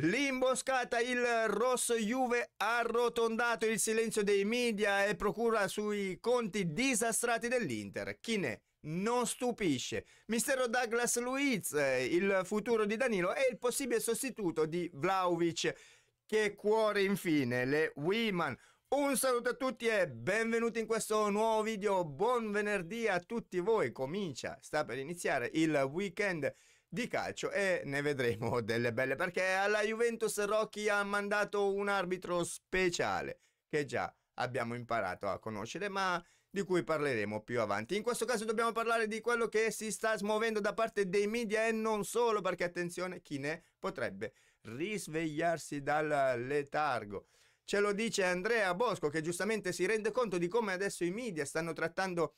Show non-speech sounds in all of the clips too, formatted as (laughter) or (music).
L'imboscata, il rosso Juve arrotondato, il silenzio dei media e procura sui conti disastrati dell'Inter. Chi ne non stupisce? Mistero Douglas Luiz, il futuro di Danilo e il possibile sostituto di Vlaovic. Che cuore infine, le Women. Un saluto a tutti e benvenuti in questo nuovo video. Buon venerdì a tutti voi. Comincia, sta per iniziare il weekend di calcio e ne vedremo (laughs) delle belle perché alla Juventus Rocky ha mandato un arbitro speciale che già abbiamo imparato a conoscere ma di cui parleremo più avanti. In questo caso dobbiamo parlare di quello che si sta smuovendo da parte dei media e non solo perché attenzione chi ne potrebbe risvegliarsi dal letargo. Ce lo dice Andrea Bosco che giustamente si rende conto di come adesso i media stanno trattando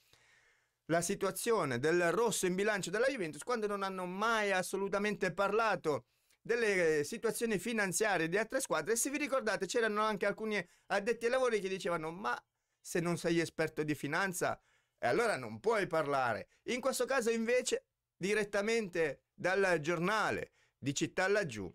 la situazione del rosso in bilancio della Juventus quando non hanno mai assolutamente parlato delle eh, situazioni finanziarie di altre squadre. E se vi ricordate, c'erano anche alcuni addetti ai lavori che dicevano: Ma se non sei esperto di finanza, eh, allora non puoi parlare. In questo caso, invece, direttamente dal giornale di Città laggiù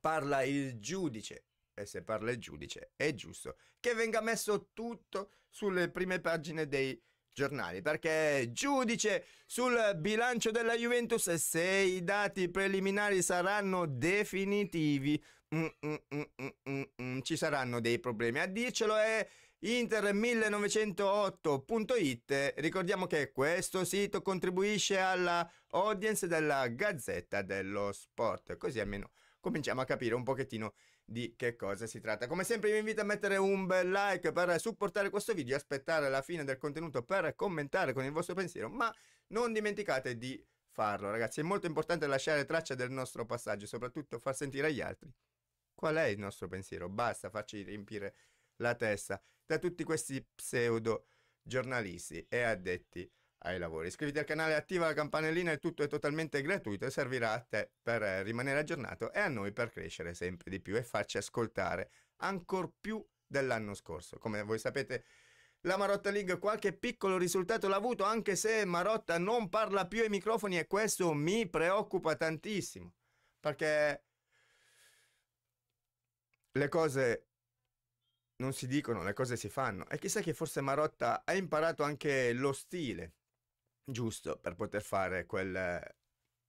parla il giudice. E se parla il giudice è giusto che venga messo tutto sulle prime pagine dei giornali giornali perché giudice sul bilancio della Juventus se i dati preliminari saranno definitivi mm, mm, mm, ci saranno dei problemi a dircelo è inter1908.it ricordiamo che questo sito contribuisce alla audience della Gazzetta dello Sport così almeno cominciamo a capire un pochettino di che cosa si tratta. Come sempre vi invito a mettere un bel like per supportare questo video, aspettare la fine del contenuto per commentare con il vostro pensiero, ma non dimenticate di farlo ragazzi, è molto importante lasciare traccia del nostro passaggio, soprattutto far sentire agli altri qual è il nostro pensiero, basta farci riempire la testa da tutti questi pseudo giornalisti e addetti ai lavori. Iscriviti al canale, attiva la campanellina, il tutto è totalmente gratuito e servirà a te per eh, rimanere aggiornato e a noi per crescere sempre di più e farci ascoltare ancora più dell'anno scorso. Come voi sapete, la Marotta League qualche piccolo risultato l'ha avuto, anche se Marotta non parla più ai microfoni e questo mi preoccupa tantissimo, perché le cose non si dicono, le cose si fanno. E chissà che forse Marotta ha imparato anche lo stile giusto per poter fare quel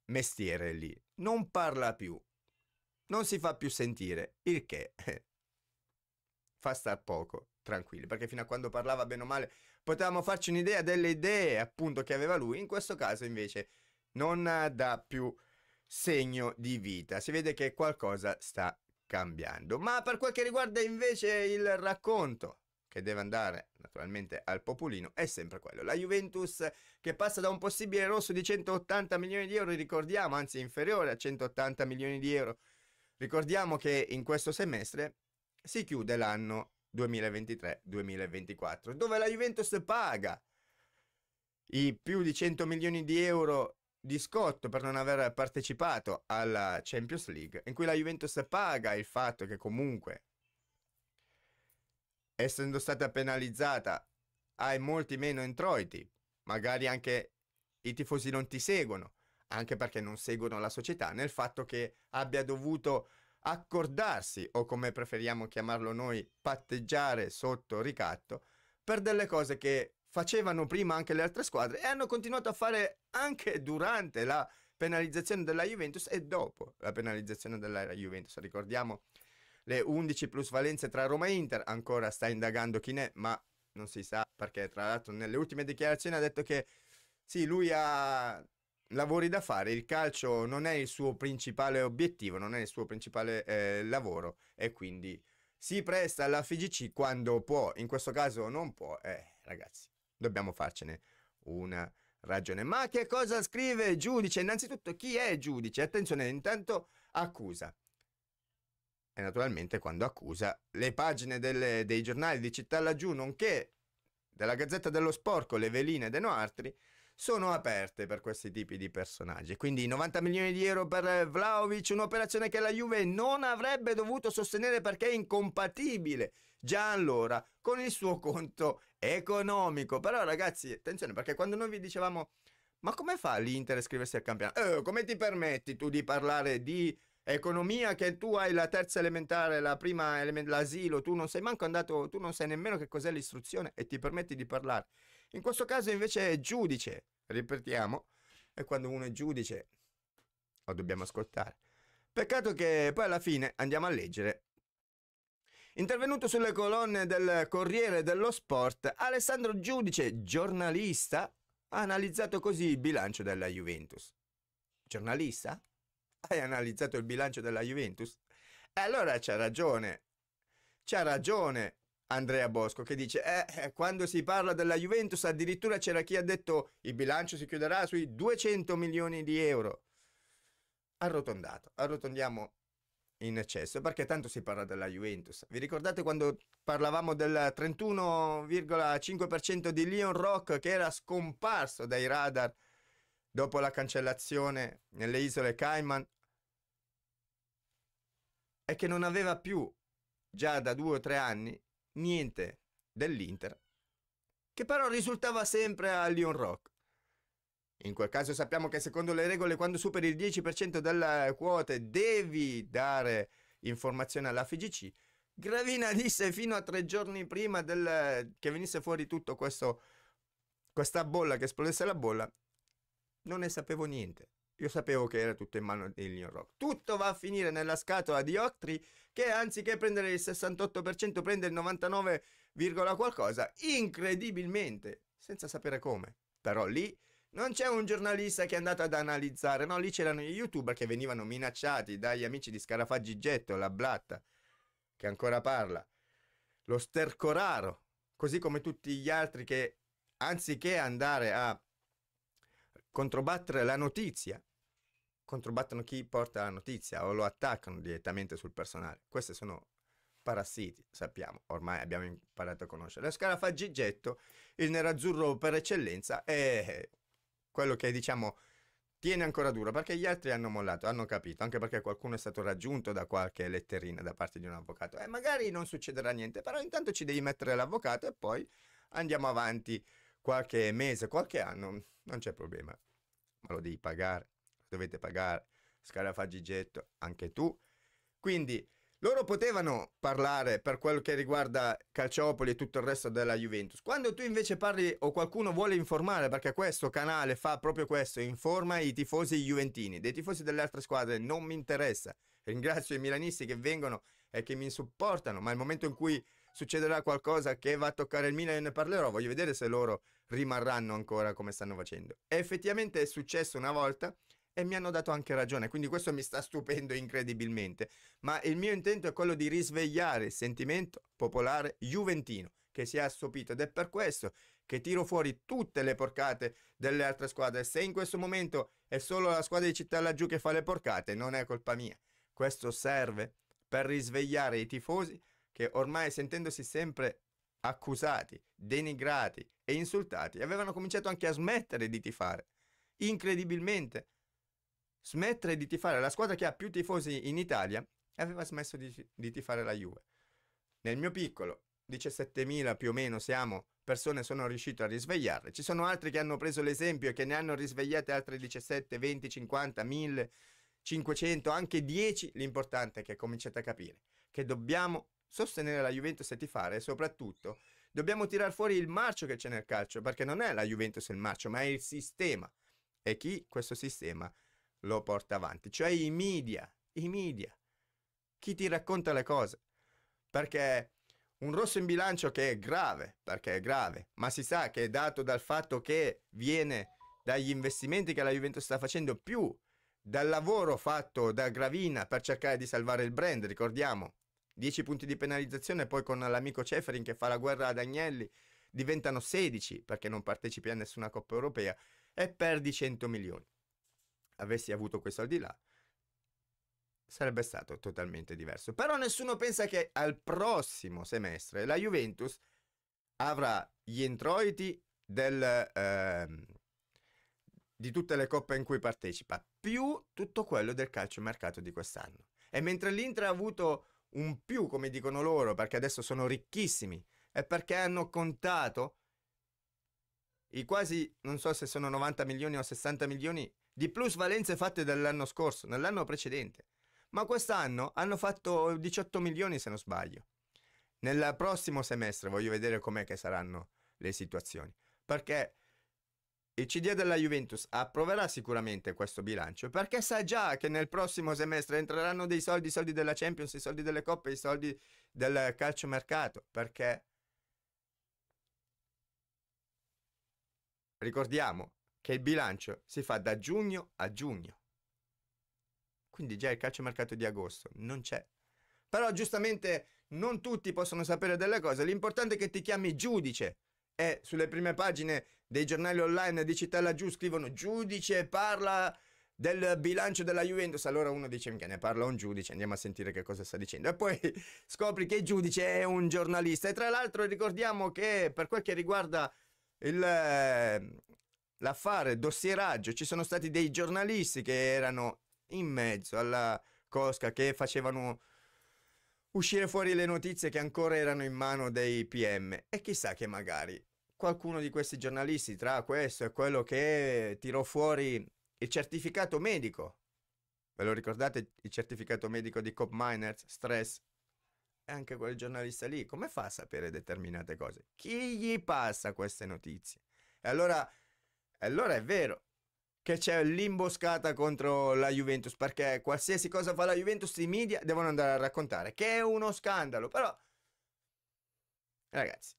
mestiere lì. Non parla più, non si fa più sentire, il che (laughs) fa star poco tranquilli, perché fino a quando parlava bene o male potevamo farci un'idea delle idee appunto che aveva lui, in questo caso invece non dà più segno di vita, si vede che qualcosa sta cambiando. Ma per quel che riguarda invece il racconto, che deve andare naturalmente al Popolino, è sempre quello. La Juventus che passa da un possibile rosso di 180 milioni di euro, ricordiamo, anzi inferiore a 180 milioni di euro. Ricordiamo che in questo semestre si chiude l'anno 2023-2024, dove la Juventus paga i più di 100 milioni di euro di scotto per non aver partecipato alla Champions League, in cui la Juventus paga il fatto che comunque essendo stata penalizzata, hai molti meno introiti, magari anche i tifosi non ti seguono, anche perché non seguono la società, nel fatto che abbia dovuto accordarsi, o come preferiamo chiamarlo noi, patteggiare sotto ricatto, per delle cose che facevano prima anche le altre squadre e hanno continuato a fare anche durante la penalizzazione della Juventus e dopo la penalizzazione della Juventus. Ricordiamo le 11 plusvalenze tra Roma e Inter, ancora sta indagando chi ne è, ma non si sa perché tra l'altro nelle ultime dichiarazioni ha detto che sì, lui ha lavori da fare, il calcio non è il suo principale obiettivo, non è il suo principale eh, lavoro e quindi si presta alla FGC quando può, in questo caso non può, eh ragazzi, dobbiamo farcene una ragione. Ma che cosa scrive giudice? Innanzitutto chi è giudice? Attenzione, intanto accusa e naturalmente quando accusa le pagine delle, dei giornali di Città Laggiù, nonché della Gazzetta dello Sporco, le veline e De Noartri, sono aperte per questi tipi di personaggi. Quindi 90 milioni di euro per Vlaovic, un'operazione che la Juve non avrebbe dovuto sostenere perché è incompatibile già allora con il suo conto economico. Però ragazzi, attenzione perché quando noi vi dicevamo ma come fa l'Inter a iscriversi al campionato? Eh, come ti permetti tu di parlare di economia che tu hai la terza elementare, la prima element- l'asilo, tu non sei manco andato, tu non sai nemmeno che cos'è l'istruzione e ti permetti di parlare. In questo caso invece è giudice, ripetiamo, e quando uno è giudice lo dobbiamo ascoltare. Peccato che poi alla fine andiamo a leggere. Intervenuto sulle colonne del Corriere dello Sport, Alessandro Giudice, giornalista, ha analizzato così il bilancio della Juventus. Giornalista? Hai analizzato il bilancio della Juventus? E allora c'ha ragione. C'ha ragione Andrea Bosco che dice eh, eh quando si parla della Juventus addirittura c'era chi ha detto il bilancio si chiuderà sui 200 milioni di euro arrotondato arrotondiamo in eccesso perché tanto si parla della Juventus vi ricordate quando parlavamo del 31,5% di Leon Rock che era scomparso dai radar dopo la cancellazione nelle isole Cayman è che non aveva più, già da due o tre anni, niente dell'Inter, che però risultava sempre a Lyon Rock. In quel caso sappiamo che secondo le regole quando superi il 10% delle quote devi dare informazione alla FGC. Gravina disse fino a tre giorni prima del, che venisse fuori tutto questo, questa bolla, che esplodesse la bolla, non ne sapevo niente. Io sapevo che era tutto in mano di Leon Rock. Tutto va a finire nella scatola di Octree che anziché prendere il 68% prende il 99, qualcosa, incredibilmente, senza sapere come. Però lì non c'è un giornalista che è andato ad analizzare, no, lì c'erano gli youtuber che venivano minacciati dagli amici di Scarafaggi Getto, la Blatta, che ancora parla, lo Stercoraro, così come tutti gli altri che anziché andare a controbattere la notizia, controbattono chi porta la notizia o lo attaccano direttamente sul personale. Questi sono parassiti, sappiamo, ormai abbiamo imparato a conoscere. La scarafaggigetto, il nerazzurro per eccellenza, è quello che diciamo tiene ancora duro perché gli altri hanno mollato, hanno capito, anche perché qualcuno è stato raggiunto da qualche letterina da parte di un avvocato. E eh, magari non succederà niente, però intanto ci devi mettere l'avvocato e poi andiamo avanti qualche mese, qualche anno, non c'è problema, ma lo devi pagare, dovete pagare, Scarafagigetto, anche tu. Quindi loro potevano parlare per quello che riguarda Calciopoli e tutto il resto della Juventus. Quando tu invece parli o qualcuno vuole informare, perché questo canale fa proprio questo, informa i tifosi juventini, dei tifosi delle altre squadre non mi interessa. Ringrazio i milanisti che vengono e che mi supportano, ma il momento in cui succederà qualcosa che va a toccare il Milan e ne parlerò, voglio vedere se loro rimarranno ancora come stanno facendo. E effettivamente è successo una volta e mi hanno dato anche ragione, quindi questo mi sta stupendo incredibilmente, ma il mio intento è quello di risvegliare il sentimento popolare juventino che si è assopito ed è per questo che tiro fuori tutte le porcate delle altre squadre. Se in questo momento è solo la squadra di città laggiù che fa le porcate, non è colpa mia. Questo serve per risvegliare i tifosi che ormai sentendosi sempre accusati, denigrati e insultati, avevano cominciato anche a smettere di tifare. Incredibilmente, smettere di tifare la squadra che ha più tifosi in Italia aveva smesso di, di tifare la Juve. Nel mio piccolo, 17.000 più o meno siamo, persone sono riuscito a risvegliarle. Ci sono altri che hanno preso l'esempio e che ne hanno risvegliate altre 17, 20, 50, 1000, 500, anche 10. L'importante è che cominciate a capire che dobbiamo sostenere la Juventus e tifare e soprattutto dobbiamo tirar fuori il marcio che c'è nel calcio, perché non è la Juventus il marcio, ma è il sistema. E chi questo sistema lo porta avanti, cioè i media, i media, chi ti racconta le cose. Perché un rosso in bilancio che è grave, perché è grave, ma si sa che è dato dal fatto che viene dagli investimenti che la Juventus sta facendo più dal lavoro fatto da Gravina per cercare di salvare il brand, ricordiamo, 10 punti di penalizzazione, poi con l'amico Ceferin che fa la guerra ad Agnelli diventano 16 perché non partecipi a nessuna Coppa Europea e perdi 100 milioni. Avessi avuto questo al di là, sarebbe stato totalmente diverso. Però nessuno pensa che al prossimo semestre la Juventus avrà gli introiti del, ehm, di tutte le coppe in cui partecipa, più tutto quello del calcio mercato di quest'anno. E mentre l'Inter ha avuto un più, come dicono loro, perché adesso sono ricchissimi e perché hanno contato i quasi, non so se sono 90 milioni o 60 milioni di plusvalenze fatte dall'anno scorso, nell'anno precedente. Ma quest'anno hanno fatto 18 milioni se non sbaglio. Nel prossimo semestre voglio vedere com'è che saranno le situazioni. Perché il CD della Juventus approverà sicuramente questo bilancio perché sa già che nel prossimo semestre entreranno dei soldi, i soldi della Champions, i soldi delle coppe, i soldi del calciomercato. Perché ricordiamo che il bilancio si fa da giugno a giugno. Quindi già il calciomercato di agosto non c'è. Però giustamente non tutti possono sapere delle cose. L'importante è che ti chiami giudice è sulle prime pagine dei giornali online di Città Laggiù scrivono giudice parla del bilancio della Juventus, allora uno dice mica ne parla un giudice, andiamo a sentire che cosa sta dicendo e poi (laughs) scopri che il giudice è un giornalista e tra l'altro ricordiamo che per quel che riguarda il, ehm, l'affare dossieraggio ci sono stati dei giornalisti che erano in mezzo alla cosca che facevano uscire fuori le notizie che ancora erano in mano dei PM e chissà che magari qualcuno di questi giornalisti tra questo e quello che tirò fuori il certificato medico. Ve lo ricordate il certificato medico di Cop Miners, Stress? E anche quel giornalista lì, come fa a sapere determinate cose? Chi gli passa queste notizie? E allora, allora è vero, che c'è l'imboscata contro la Juventus perché qualsiasi cosa fa la Juventus i media devono andare a raccontare che è uno scandalo però ragazzi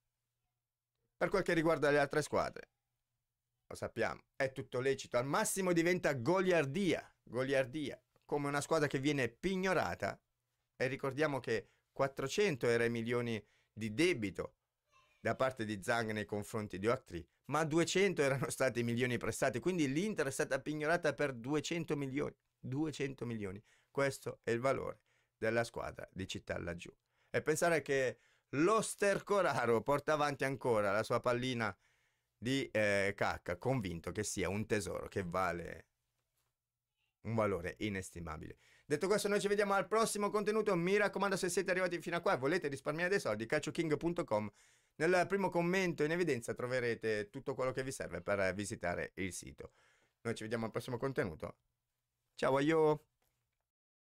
per quel che riguarda le altre squadre lo sappiamo è tutto lecito al massimo diventa goliardia goliardia come una squadra che viene pignorata e ricordiamo che 400 era i milioni di debito da parte di Zang nei confronti di Oaktri, ma 200 erano stati i milioni prestati, quindi l'Inter è stata pignorata per 200 milioni. 200 milioni. Questo è il valore della squadra di città laggiù. E pensare che lo Stercoraro porta avanti ancora la sua pallina di eh, cacca, convinto che sia un tesoro che vale un valore inestimabile. Detto questo, noi ci vediamo al prossimo contenuto. Mi raccomando, se siete arrivati fino a qua e volete risparmiare dei soldi, calcioking.com nel primo commento in evidenza troverete tutto quello che vi serve per visitare il sito. Noi ci vediamo al prossimo contenuto. Ciao, io!